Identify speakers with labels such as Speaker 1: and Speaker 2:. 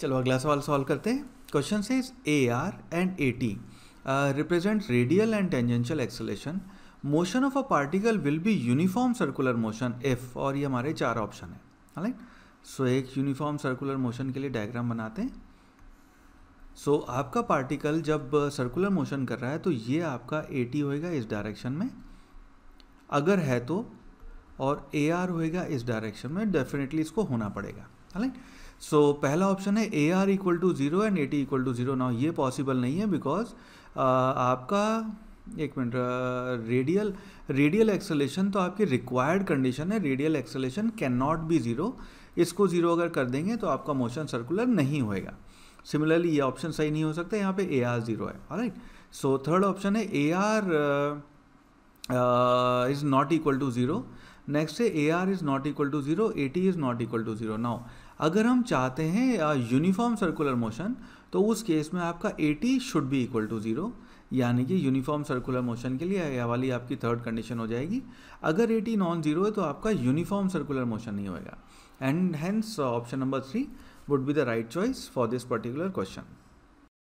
Speaker 1: चलो अगला सवाल सॉल्व करते हैं क्वेश्चन से A R and A T represent radial and tangential acceleration motion of a particle will be uniform circular motion F और ये हमारे चार ऑप्शन है राइट सो एक यूनिफॉर्म सर्कुलर मोशन के लिए डायग्राम बनाते हैं सो so, आपका पार्टिकल जब सर्कुलर uh, मोशन कर रहा है तो ये आपका ए टी होएगा इस डायरेक्शन में अगर है तो और ए आर होएगा इस डायरेक्शन में डेफिनेटली इसको होना पड़ेगा राइट सो so, पहला ऑप्शन है A R equal to zero and A T equal to zero now ये पॉसिबल नहीं है बिकॉज uh, आपका एक मिनट रेडियल रेडियल एक्सलेशन तो आपकी रिक्वायर्ड कंडीशन है radial acceleration can not be zero इसको ज़ीरो अगर कर देंगे तो आपका मोशन सर्कुलर नहीं होएगा सिमिलरली ये ऑप्शन सही नहीं हो सकता यहाँ पे ए आर ज़ीरो है राइट सो थर्ड ऑप्शन है A R is not equal to zero next है A R is not equal to zero A T is not equal to zero now अगर हम चाहते हैं यूनिफॉर्म सर्कुलर मोशन तो उस case में आपका ए टी शुड भी इक्वल टू ज़ीरो यानी कि यूनिफॉर्म सर्कुलर मोशन के लिए यह वाली आपकी थर्ड कंडीशन हो जाएगी अगर ए टी नॉन ज़ीरो है तो आपका यूनिफॉर्म सर्कुलर मोशन नहीं होएगा and hence option number three would be the right choice for this particular question